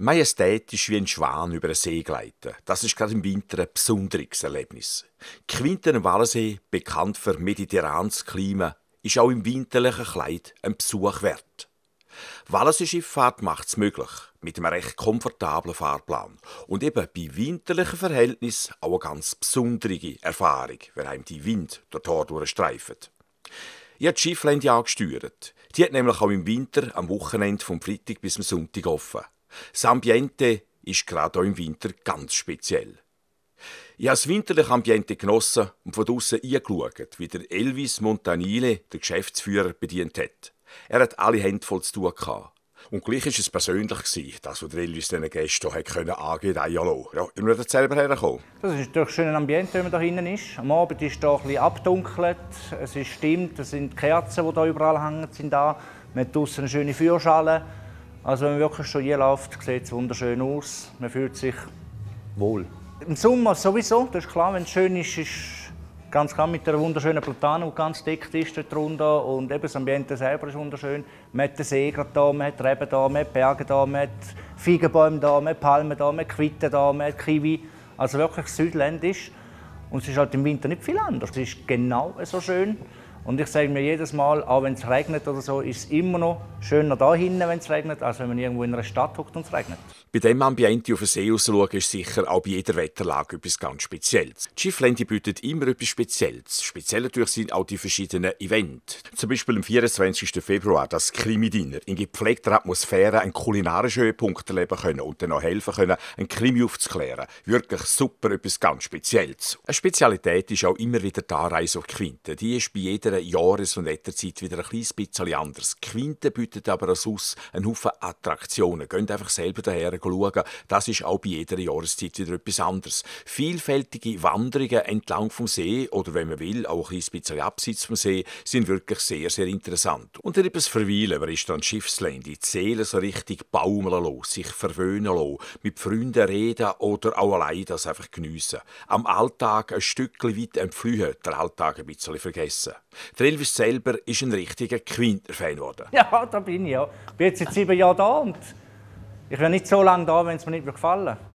majestätisch wie ein Schwan über den See gleiten. Das ist gerade im Winter ein besonderes Erlebnis. Quinten am Wallensee, bekannt für mediterranes Klima, ist auch im winterlichen Kleid ein Besuch wert. Wallensee-Schifffahrt macht es möglich, mit einem recht komfortablen Fahrplan. Und eben bei winterlichen Verhältnissen auch eine ganz besondere Erfahrung, wenn einem die Wind durch die Haare streift. Ich habe die Schifflände angesteuert. Die hat nämlich auch im Winter am Wochenende vom Freitag bis zum Sonntag offen. Das Ambiente ist gerade auch im Winter ganz speziell. Ich habe das winterliche Ambiente genossen und von draussen eingeschaut, wie der Elvis Montanile, der Geschäftsführer, bedient hat. Er hat alle Hände voll zu tun. Und gleich war es persönlich, das, was der Elvis diesen Gästen hier können angehen konnte. Ja, ich bin selber herkommen. Das ist doch schön ein Ambiente, wenn man hier hinten ist. Am Abend ist hier ein abdunkelt, es ist stimmt, es sind Kerzen, die hier überall hängen, sind da. Man hat draussen eine schöne Feuerschale. Also wenn man wirklich schon hier läuft, sieht es wunderschön aus. Man fühlt sich wohl. Im Sommer sowieso, das ist klar, wenn es schön ist, ist ganz klar mit der wunderschönen Platane, die ganz dick ist dort Und eben das Ambiente selber ist wunderschön. Man hat den See gerade da, man hat Reben da, man hat Berge da, man hat Feigenbäume da, man hat Palmen da, man hat Quitten da, man hat Kiwi. Also wirklich südländisch. Und es ist halt im Winter nicht viel anders. Es ist genau so schön. Und ich sage mir jedes Mal, auch wenn es regnet oder so, ist es immer noch schöner da hinten, wenn es regnet, als wenn man irgendwo in einer Stadt hockt und es regnet. Bei dem Ambiente auf den See rausschauen ist sicher auch bei jeder Wetterlage etwas ganz Spezielles. Die Schifflände bietet immer etwas Spezielles. Speziell natürlich sind auch die verschiedenen Events. Zum Beispiel am 24. Februar das Krimi-Dinner. In gepflegter Atmosphäre einen kulinarischen Höhepunkt erleben können und dann auch helfen können, einen Krimi aufzuklären. Wirklich super, etwas ganz Spezielles. Eine Spezialität ist auch immer wieder die Anreise auf Quinte. Die ist bei jeder jeder Jahres- und Wetterzeit wieder ein kleines bisschen anders. Quinte bietet aber als aus einen Haufen Attraktionen. Geht einfach selber daher schauen. Das ist auch bei jeder Jahreszeit wieder etwas anderes. Vielfältige Wanderungen entlang vom See oder wenn man will, auch ein bisschen abseits vom See, sind wirklich sehr, sehr interessant. Und dann etwas verweilen ist Restaurant Schiffslane, die Seele so richtig baumeln lassen, sich verwöhnen lassen, mit Freunden reden oder auch allein das einfach geniessen. Am Alltag ein Stück weit entfliehen, den Alltag ein bisschen vergessen. Der Elvis selber ist ein richtiger Quinter-Fan geworden. Ja, da bin ich ja. Ich bin jetzt seit sieben Jahren da und ich wäre nicht so lange da, wenn es mir nicht gefallen würde.